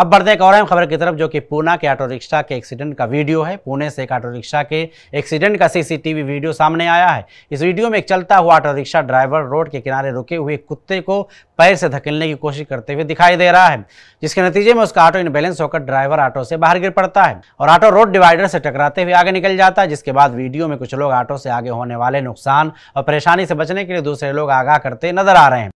अब बढ़ते एक और अहम खबर की तरफ जो कि पूना के ऑटो रिक्शा के एक्सीडेंट का वीडियो है पुणे से एक ऑटो रिक्शा के एक्सीडेंट का सीसीटीवी वीडियो सामने आया है इस वीडियो में एक चलता हुआ ऑटो रिक्शा ड्राइवर रोड के किनारे रुके हुए कुत्ते को पैर से धकेलने की कोशिश करते हुए दिखाई दे रहा है जिसके नतीजे में उसका ऑटो इनबैलेंस होकर ड्राइवर ऑटो से बाहर गिर पड़ता है और ऑटो रोड डिवाइडर से टकराते हुए आगे निकल जाता है जिसके बाद वीडियो में कुछ लोग ऑटो से आगे होने वाले नुकसान और परेशानी से बचने के लिए दूसरे लोग आगाह करते नजर आ रहे हैं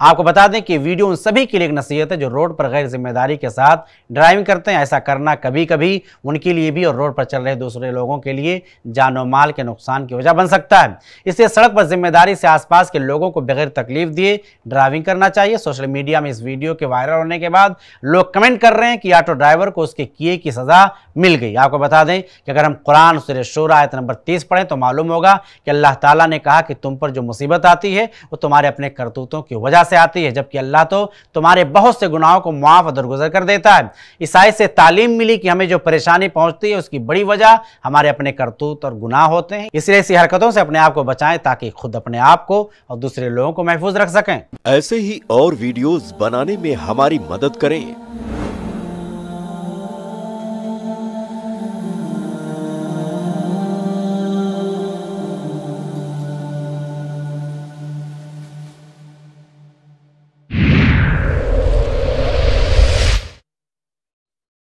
आपको बता दें कि वीडियो उन सभी के लिए एक नसीहत है जो रोड पर गैर जिम्मेदारी के साथ ड्राइविंग करते हैं ऐसा करना कभी कभी उनके लिए भी और रोड पर चल रहे दूसरे लोगों के लिए जानो माल के नुकसान की वजह बन सकता है इसलिए सड़क पर जिम्मेदारी से आसपास के लोगों को बगैर तकलीफ दिए ड्राइविंग करना चाहिए सोशल मीडिया में इस वीडियो के वायरल होने के बाद लोग कमेंट कर रहे हैं कि ऑटो ड्राइवर को उसके किए की सज़ा मिल गई आपको बता दें कि अगर हम कुरान सुर शोर आयत नंबर तीस पढ़ें तो मालूम होगा कि अल्लाह ताली ने कहा कि तुम पर जो मुसीबत आती है वो तुम्हारे अपने करतूतों की वजह वजह से आती है जबकि अल्लाह तो तुम्हारे बहुत से गुनाहों को मुआफ़ दरगुजर कर देता है ईसाई से तालीम मिली कि हमें जो परेशानी पहुंचती है उसकी बड़ी वजह हमारे अपने करतूत और गुनाह होते हैं इसलिए ऐसी हरकतों से अपने आप को बचाएं ताकि खुद अपने आप को और दूसरे लोगों को महफूज रख सकें ऐसे ही और वीडियोज बनाने में हमारी मदद करें